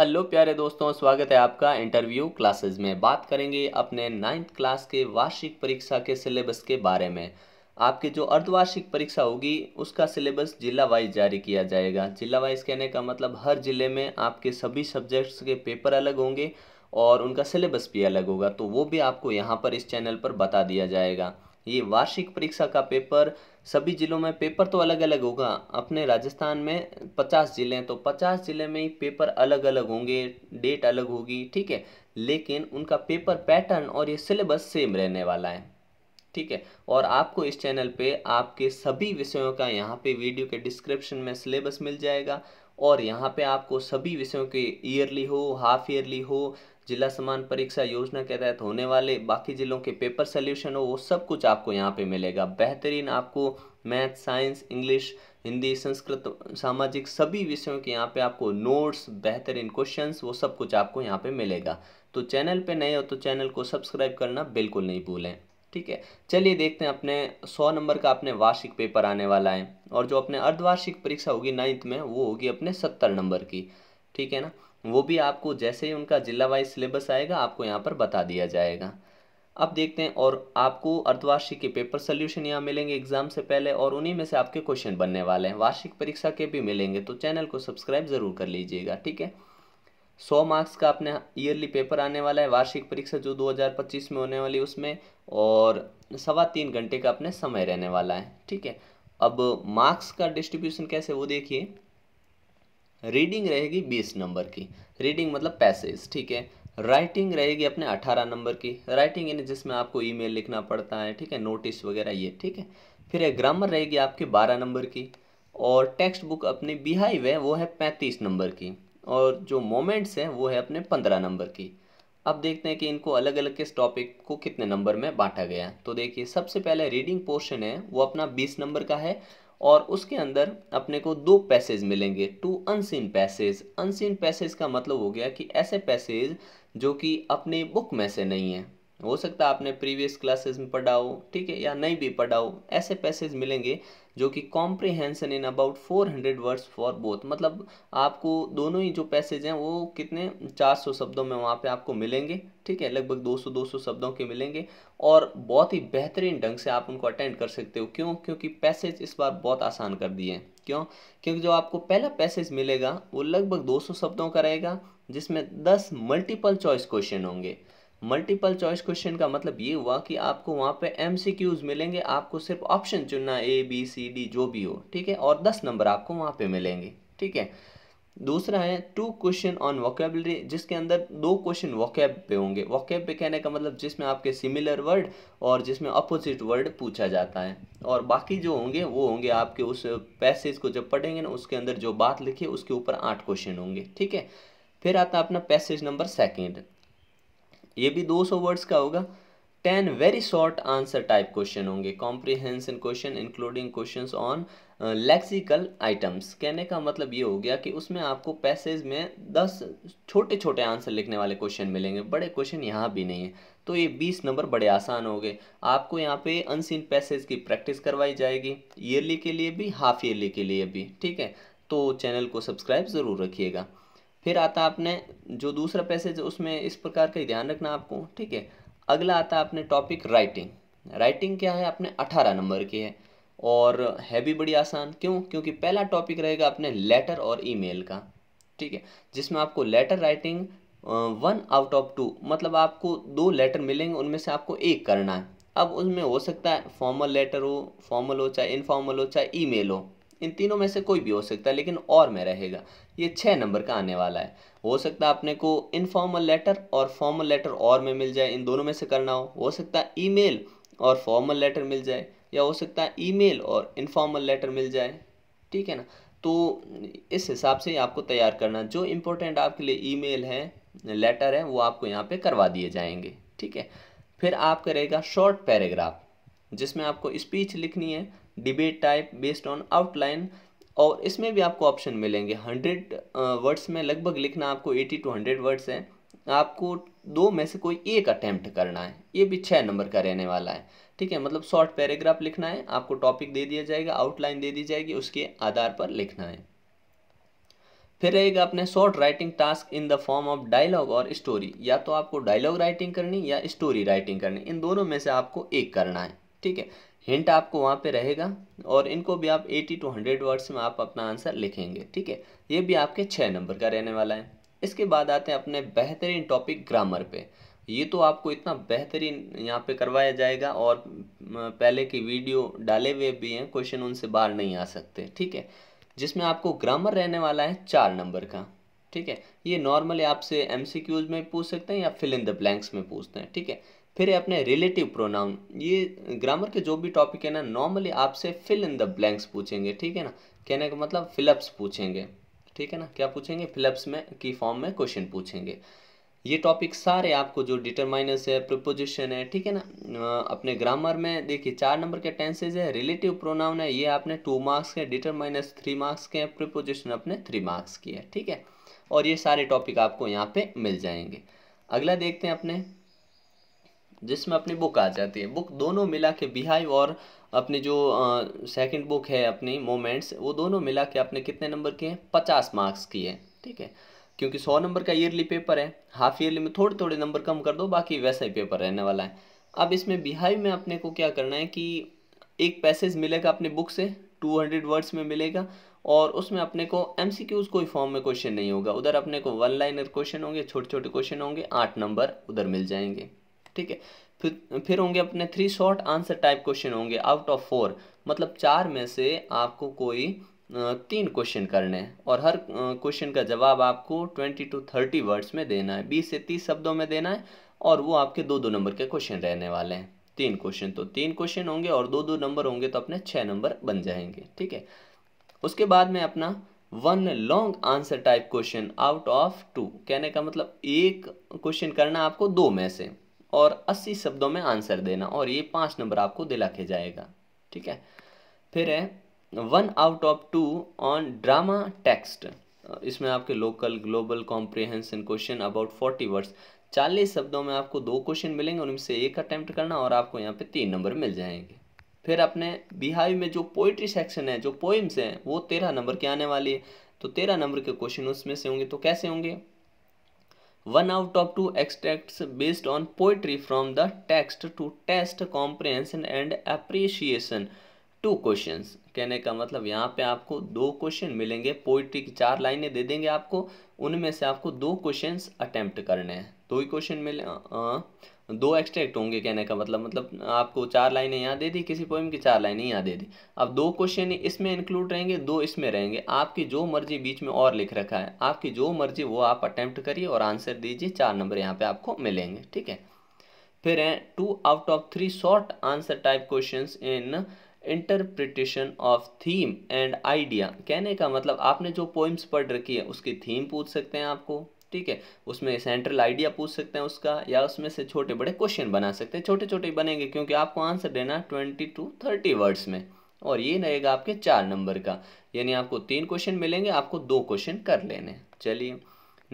hello प्यारे दोस्तों स्वागत है आपका इंटरव्यू क्लासेस में बात करेंगे अपने नाइन्थ क्लास के वार्षिक परीक्षा के सिलेबस के बारे में आपकी जो अर्धवार्षिक परीक्षा होगी उसका सिलेबस जिला वाइज जारी किया जाएगा जिला वाइज कहने का मतलब हर ज़िले में आपके सभी सब्जेक्ट्स के पेपर अलग होंगे और उनका सिलेबस भी अलग होगा तो वो भी आपको यहाँ पर इस चैनल पर बता दिया जाएगा ये वार्षिक परीक्षा का पेपर सभी जिलों में पेपर तो अलग अलग होगा अपने राजस्थान में पचास ज़िले हैं तो पचास ज़िले में ही पेपर अलग अलग होंगे डेट अलग होगी ठीक है लेकिन उनका पेपर पैटर्न और ये सिलेबस सेम रहने वाला है ठीक है और आपको इस चैनल पे आपके सभी विषयों का यहाँ पे वीडियो के डिस्क्रिप्शन में सिलेबस मिल जाएगा और यहाँ पे आपको सभी विषयों के ईयरली हो हाफ ईयरली हो जिला समान परीक्षा योजना के तहत होने वाले बाकी जिलों के पेपर सोल्यूशन हो वो सब कुछ आपको यहाँ पे मिलेगा बेहतरीन आपको math science English Hindi Sanskrit सामाजिक सभी विषयों के यहाँ पे आपको नोट्स बेहतरीन क्वेश्चंस वो सब कुछ आपको यहाँ पे मिलेगा तो चैनल पे नए हो तो चैनल को सब्सक्राइब करना बिल्कुल नहीं भूलें ठीक है चलिए देखते हैं अपने सौ नंबर का अपने वार्षिक पेपर आने वाला है और जो अपने अर्धवार्षिक परीक्षा होगी नाइन्थ में वो होगी अपने सत्तर नंबर की ठीक है ना वो भी आपको जैसे ही उनका जिला वाइज सिलेबस आएगा आपको यहाँ पर बता दिया जाएगा अब देखते हैं और आपको अर्धवार्षिक के पेपर सोल्यूशन यहाँ मिलेंगे एग्जाम से पहले और उन्हीं में से आपके क्वेश्चन बनने वाले हैं वार्षिक परीक्षा के भी मिलेंगे तो चैनल को सब्सक्राइब ज़रूर कर लीजिएगा ठीक है सौ मार्क्स का अपने ईयरली पेपर आने वाला है वार्षिक परीक्षा जो 2025 में होने वाली उसमें और सवा तीन घंटे का अपने समय रहने वाला है ठीक है अब मार्क्स का डिस्ट्रीब्यूशन कैसे वो देखिए रीडिंग रहेगी बीस नंबर की रीडिंग मतलब पैसेज ठीक है राइटिंग रहेगी अपने अठारह नंबर की राइटिंग यानी जिसमें आपको ईमेल लिखना पड़ता है ठीक है नोटिस वगैरह ये ठीक है फिर है ग्रामर रहेगी आपके बारह नंबर की और टेक्स्ट बुक अपनी बिहाइव है वो है पैंतीस नंबर की और जो मोमेंट्स हैं वो है अपने पंद्रह नंबर की अब देखते हैं कि इनको अलग अलग किस टॉपिक को कितने नंबर में बांटा गया तो देखिए सबसे पहले रीडिंग पोर्शन है वो अपना बीस नंबर का है और उसके अंदर अपने को दो पैसेज मिलेंगे two unseen passage unseen passage का मतलब हो गया कि ऐसे पैसेज जो कि अपने बुक में से नहीं है हो सकता है आपने प्रीवियस क्लासेस में पढ़ा हो ठीक है या नहीं भी पढ़ा हो ऐसे पैसेज मिलेंगे जो कि comprehension in about four hundred words for both मतलब आपको दोनों ही जो पैसेज हैं वो कितने चार सौ शब्दों में वहाँ पे आपको मिलेंगे ठीक है लगभग दो सौ दो सौ शब्दों के मिलेंगे और बहुत ही बेहतरीन ढंग से आप उनको अटेंड कर सकते हो क्यों क्योंकि पैसेज इस बार बहुत आसान कर दिए हैं क्यों क्योंकि जो आपको पहला पैसेज मिलेगा वो लगभग सौ शब्दों का रहेगा जिसमें दस मल्टीपल चॉइस क्वेश्चन होंगे मल्टीपल चॉइस क्वेश्चन का मतलब ये हुआ कि आपको वहाँ पे एम मिलेंगे आपको सिर्फ ऑप्शन चुनना ए बी सी डी जो भी हो ठीक है और दस नंबर आपको वहाँ पे मिलेंगे ठीक है दूसरा है टू क्वेश्चन ऑन वोकेबलरी जिसके अंदर दो क्वेश्चन वोकेब पे होंगे वोकेब पे कहने का मतलब जिसमें आपके सिमिलर वर्ड और जिसमें अपोजिट वर्ड पूछा जाता है और बाकी जो होंगे वो होंगे आपके उस पैसेज को जब पढ़ेंगे ना उसके अंदर जो बात लिखी है उसके ऊपर आठ क्वेश्चन होंगे ठीक है फिर आता है अपना पैसेज नंबर सेकेंड ये भी 200 वर्ड्स का होगा ten very short answer type question होंगे comprehension question including question on lexical items कहने का मतलब ये हो गया कि उसमें आपको पैसेज में दस छोटे छोटे आंसर लिखने वाले क्वेश्चन मिलेंगे बड़े क्वेश्चन यहाँ भी नहीं है तो ये बीस नंबर बड़े आसान हो गए आपको यहाँ पे अनसीन पैसेज की प्रैक्टिस करवाई जाएगी ईयरली के लिए भी हाफ ईयरली के लिए भी ठीक है तो चैनल को सब्सक्राइब ज़रूर रखिएगा फिर आता आपने जो दूसरा पैसेज उसमें इस प्रकार का ही ध्यान रखना आपको ठीक है अगला आता आपने टॉपिक राइटिंग राइटिंग क्या है आपने अठारह नंबर की है और है भी बड़ी आसान क्यों क्योंकि पहला टॉपिक रहेगा अपने लेटर और ईमेल का ठीक है जिसमें आपको letter writing one out of two मतलब आपको दो लेटर मिलेंगे उनमें से आपको एक करना है अब उसमें हो सकता है फॉर्मल लेटर हो फॉर्मल हो चाहे इनफॉर्मल हो चाहे ईमेल हो इन तीनों में से कोई भी हो सकता है लेकिन और में रहेगा ये छः नंबर का आने वाला है हो सकता है अपने को इनफॉर्मल लेटर और फॉर्मल लेटर और में मिल जाए इन दोनों में से करना हो हो सकता है ईमेल और फॉर्मल लेटर मिल जाए या हो सकता है ईमेल और इनफॉर्मल लेटर मिल जाए ठीक है ना तो इस हिसाब से आपको तैयार करना जो इम्पोर्टेंट आपके लिए ई है लेटर है वो आपको यहाँ पर करवा दिए जाएंगे ठीक है फिर आप करेगा शॉर्ट पैराग्राफ जिसमें आपको स्पीच लिखनी है debate type based on outline और इसमें भी आपको ऑप्शन मिलेंगे हंड्रेड वर्ड्स में लगभग लिखना आपको एटी टू हंड्रेड वर्ड्स है आपको दो में से कोई एक अटैम्प्ट करना है ये भी छः नंबर का रहने वाला है ठीक है मतलब शॉर्ट पैराग्राफ लिखना है आपको टॉपिक दे दिया जाएगा आउटलाइन दे दी जाएगी उसके आधार पर लिखना है फिर रहेगा अपने short writing task in the form of dialogue और स्टोरी या तो आपको डायलॉग राइटिंग करनी या स्टोरी राइटिंग करनी इन दोनों में से आपको एक करना है ठीक है हिंट आपको वहाँ पे रहेगा और इनको भी आप 80 टू 100 वर्ड्स में आप अपना आंसर लिखेंगे ठीक है ये भी आपके छः नंबर का रहने वाला है इसके बाद आते हैं अपने बेहतरीन टॉपिक ग्रामर पे ये तो आपको इतना बेहतरीन यहाँ पे करवाया जाएगा और पहले की वीडियो डाले हुए भी हैं क्वेश्चन उनसे बाहर नहीं आ सकते ठीक है जिसमें आपको ग्रामर रहने वाला है चार नंबर का ठीक है ये नॉर्मली आपसे एम में पूछ सकते हैं या फिल इन द ब्लैंक्स में पूछते हैं ठीक है फिर है अपने रिलेटिव प्रोनाउन ये ग्रामर के जो भी टॉपिक है ना नॉर्मली आपसे फिल इन द ब्लैंक्स पूछेंगे ठीक है ना कहने का मतलब फिलअप्स पूछेंगे ठीक है ना क्या पूछेंगे फिलअप्स में की फॉर्म में क्वेश्चन पूछेंगे ये टॉपिक सारे आपको जो डिटरमाइनस है प्रपोजिशन है ठीक है ना अपने ग्रामर में देखिए चार नंबर के टेंसेज है रिलेटिव प्रोनाउन है ये आपने टू मार्क्स के डिटरमाइनस थ्री मार्क्स के हैं प्रपोजिशन अपने थ्री मार्क्स की है ठीक है और ये सारे टॉपिक आपको यहाँ पे मिल जाएंगे अगला देखते हैं अपने जिसमें अपनी बुक आ जाती है बुक दोनों मिला के बिहाइव और अपनी जो सेकंड बुक है अपनी मोमेंट्स वो दोनों मिला के आपने कितने नंबर किए हैं पचास मार्क्स की है ठीक है क्योंकि सौ नंबर का ईयरली पेपर है हाफ ईयरली में थोड़े थोड़े नंबर कम कर दो बाकी वैसा ही पेपर रहने वाला है अब इसमें बिहाइव में अपने को क्या करना है कि एक पैसेज मिलेगा अपनी बुक से टू हंड्रेड वर्ड्स में मिलेगा और उसमें अपने को एम सी क्यूज़ कोई फॉर्म में क्वेश्चन नहीं होगा उधर अपने को वन लाइनर क्वेश्चन होंगे छोटे छोटे क्वेश्चन होंगे आठ नंबर उधर मिल जाएंगे ठीक है फिर फिर होंगे अपने three short answer type question होंगे आउट ऑफ फोर मतलब चार में से आपको कोई तीन क्वेश्चन करने हैं और हर क्वेश्चन का जवाब आपको ट्वेंटी टू थर्टी वर्ड्स में देना है बीस से तीस शब्दों में देना है और वो आपके दो दो नंबर के क्वेश्चन रहने वाले हैं तीन क्वेश्चन तो तीन क्वेश्चन होंगे और दो दो नंबर होंगे तो अपने छः नंबर बन जाएंगे ठीक है उसके बाद में अपना one long answer type question out of two कहने का मतलब एक क्वेश्चन करना आपको दो में से और 80 शब्दों में आंसर देना और ये पांच नंबर आपको दिला के जाएगा ठीक है फिर है one out of two on drama text इसमें आपके local global comprehension question about forty words चालीस शब्दों में आपको दो क्वेश्चन मिलेंगे उनमें से एक अटैम्प्ट करना और आपको यहाँ पे तीन नंबर मिल जाएंगे फिर अपने बिहाई में जो पोइट्री सेक्शन है जो पोइम्स हैं वो तेरह नंबर के आने वाली है तो तेरह नंबर के क्वेश्चन उसमें से होंगे तो कैसे होंगे one out of two extract based on poetry from the text to test comprehension and appreciation two question कहने का मतलब यहाँ पे आपको दो क्वेश्चन मिलेंगे पोइट्री की चार लाइनें दे देंगे आपको उनमें से आपको दो क्वेश्चन अटैम्प्ट करने हैं दो ही क्वेश्चन मिले दो एक्सट्रैक्ट होंगे कहने का मतलब मतलब आपको चार लाइनें यहाँ दे दी किसी पोइम की चार लाइनें यहाँ दे दी अब दो क्वेश्चन इसमें इंक्लूड रहेंगे दो इसमें रहेंगे आपकी जो मर्जी बीच में और लिख रखा है आपकी जो मर्जी वो आप अटैम्प्ट करिए और आंसर दीजिए चार नंबर यहाँ पर आपको मिलेंगे ठीक है फिर हैं two out of three short answer type question in interpretation of theme and idea कहने का मतलब आपने जो पोइम्स पढ़ रखी है उसकी थीम पूछ सकते हैं आपको ठीक है उसमें सेंट्रल आइडिया पूछ सकते हैं उसका या उसमें से छोटे बड़े क्वेश्चन बना सकते हैं छोटे छोटे बनेंगे क्योंकि आपको आंसर देना ट्वेंटी टू थर्टी वर्ड्स में और ये रहेगा आपके चार नंबर का यानी आपको तीन क्वेश्चन मिलेंगे आपको दो क्वेश्चन कर लेने चलिए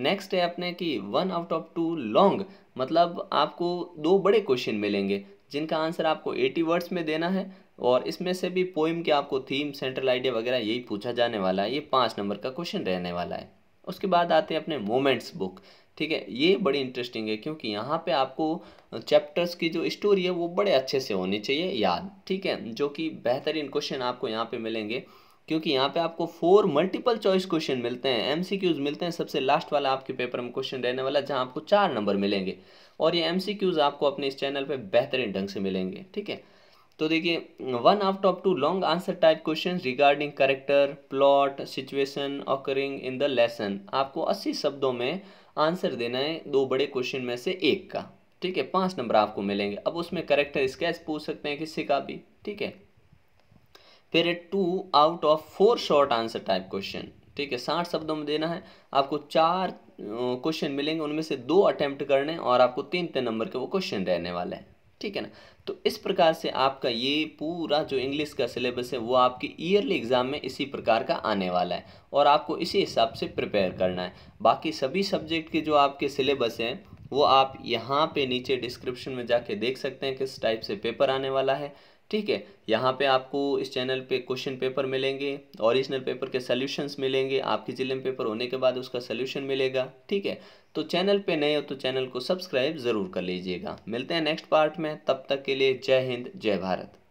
नेक्स्ट है अपने कि one out of two long मतलब आपको दो बड़े क्वेश्चन मिलेंगे जिनका आंसर आपको एटी वर्ड्स में देना है और इसमें से भी पोइम के आपको थीम सेंट्रल आइडिया वगैरह यही पूछा जाने वाला है ये पाँच नंबर का क्वेश्चन रहने वाला है उसके बाद आते हैं अपने मोमेंट्स बुक ठीक है ये बड़ी इंटरेस्टिंग है क्योंकि यहाँ पे आपको चैप्टर्स की जो स्टोरी है वो बड़े अच्छे से होनी चाहिए याद ठीक है जो कि बेहतरीन क्वेश्चन आपको यहाँ पे मिलेंगे क्योंकि यहाँ पे आपको फोर मल्टीपल चॉइस क्वेश्चन मिलते हैं एम मिलते हैं सबसे लास्ट वाला आपके पेपर में क्वेश्चन रहने वाला जहाँ आपको चार नंबर मिलेंगे और ये एम आपको अपने इस चैनल पर बेहतरीन ढंग से मिलेंगे ठीक है तो देखिए one of top two long answer type question regarding character plot situation occurring in the lesson आपको अस्सी शब्दों में आंसर देना है दो बड़े क्वेश्चन में से एक का ठीक है पांच नंबर आपको मिलेंगे अब उसमें करेक्टर स्केच पूछ सकते हैं किसी का भी ठीक है फिर two out of four short answer type question ठीक है साठ शब्दों में देना है आपको चार क्वेश्चन मिलेंगे उनमें से दो अटैम्प्ट करने और आपको तीन तीन नंबर के वो क्वेश्चन रहने वाले हैं ठीक है ना तो इस प्रकार से आपका ये पूरा जो इंग्लिश का सिलेबस है वो आपके ईयरली एग्ज़ाम में इसी प्रकार का आने वाला है और आपको इसी हिसाब से प्रिपेयर करना है बाकी सभी सब्जेक्ट के जो आपके सिलेबस हैं वो आप यहाँ पे नीचे डिस्क्रिप्शन में जाके देख सकते हैं किस टाइप से पेपर आने वाला है ठीक है यहाँ पे आपको इस चैनल पे क्वेश्चन पेपर मिलेंगे ओरिजिनल पेपर के सॉल्यूशंस मिलेंगे आपके ज़िले में पेपर होने के बाद उसका सॉल्यूशन मिलेगा ठीक है तो चैनल पे नए हो तो चैनल को सब्सक्राइब ज़रूर कर लीजिएगा मिलते हैं नेक्स्ट पार्ट में तब तक के लिए जय हिंद जय भारत